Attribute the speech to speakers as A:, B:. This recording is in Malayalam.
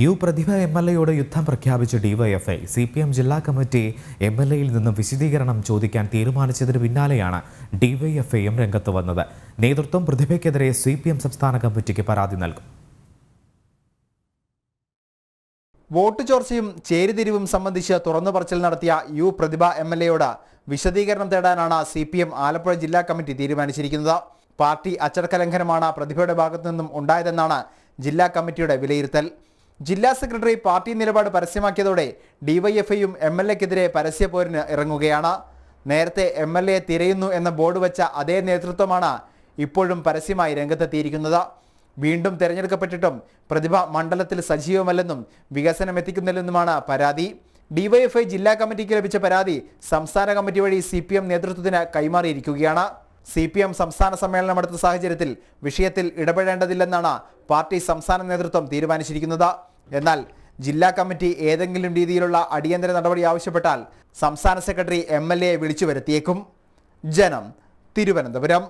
A: യു പ്രതിഭ എം എൽ എയോട് യുദ്ധം പ്രഖ്യാപിച്ച ഡിവൈഎഫ്ഐ സി പി എം ജില്ലാ കമ്മിറ്റി എം എൽ എയിൽ നിന്നും വിശദീകരണം ചോദിക്കാൻ തീരുമാനിച്ചതിന് പിന്നാലെയാണ് ഡിവൈഎഫ്ഐയും രംഗത്ത് വന്നത് നേതൃത്വം പ്രതിഭയ്ക്കെതിരെ സി പി എം സംസ്ഥാന കമ്മിറ്റിക്ക് പരാതി നൽകും
B: വോട്ട് ചോർച്ചയും ചേരിതിരിവും സംബന്ധിച്ച് തുറന്നു പറച്ചിൽ നടത്തിയ യു പ്രതിഭ എം എൽ എയോട് വിശദീകരണം തേടാനാണ് സി പി എം ആലപ്പുഴ ജില്ലാ കമ്മിറ്റി തീരുമാനിച്ചിരിക്കുന്നത് പാർട്ടി അച്ചടക്ക ലംഘനമാണ് പ്രതിഭയുടെ ഭാഗത്തു നിന്നും ഉണ്ടായതെന്നാണ് ജില്ലാ കമ്മിറ്റിയുടെ വിലയിരുത്തൽ ജില്ലാ സെക്രട്ടറി പാർട്ടി നിലപാട് പരസ്യമാക്കിയതോടെ ഡിവൈഎഫ്ഐയും എം എൽ എക്കെതിരെ പരസ്യ പോരിന് ഇറങ്ങുകയാണ് നേരത്തെ എം എൽ എ തിരയുന്നു എന്ന ബോർഡ് വച്ച അതേ നേതൃത്വമാണ് ഇപ്പോഴും പരസ്യമായി രംഗത്തെത്തിയിരിക്കുന്നത് വീണ്ടും തിരഞ്ഞെടുക്കപ്പെട്ടിട്ടും പ്രതിഭ മണ്ഡലത്തിൽ സജീവമല്ലെന്നും വികസനം എത്തിക്കുന്നില്ലെന്നുമാണ് പരാതി ഡിവൈഎഫ്ഐ ജില്ലാ കമ്മിറ്റിക്ക് ലഭിച്ച പരാതി സംസ്ഥാന കമ്മിറ്റി വഴി സി പി എം നേതൃത്വത്തിന് കൈമാറിയിരിക്കുകയാണ് സി പി എം സംസ്ഥാന സമ്മേളനം അടുത്ത സാഹചര്യത്തിൽ വിഷയത്തിൽ ഇടപെടേണ്ടതില്ലെന്നാണ് പാർട്ടി സംസ്ഥാന നേതൃത്വം തീരുമാനിച്ചിരിക്കുന്നത് എന്നാൽ ജില്ലാ കമ്മിറ്റി ഏതെങ്കിലും രീതിയിലുള്ള അടിയന്തര നടപടി ആവശ്യപ്പെട്ടാൽ സംസ്ഥാന സെക്രട്ടറി എം എൽ എ വിളിച്ചു വരുത്തിയേക്കും ജനം തിരുവനന്തപുരം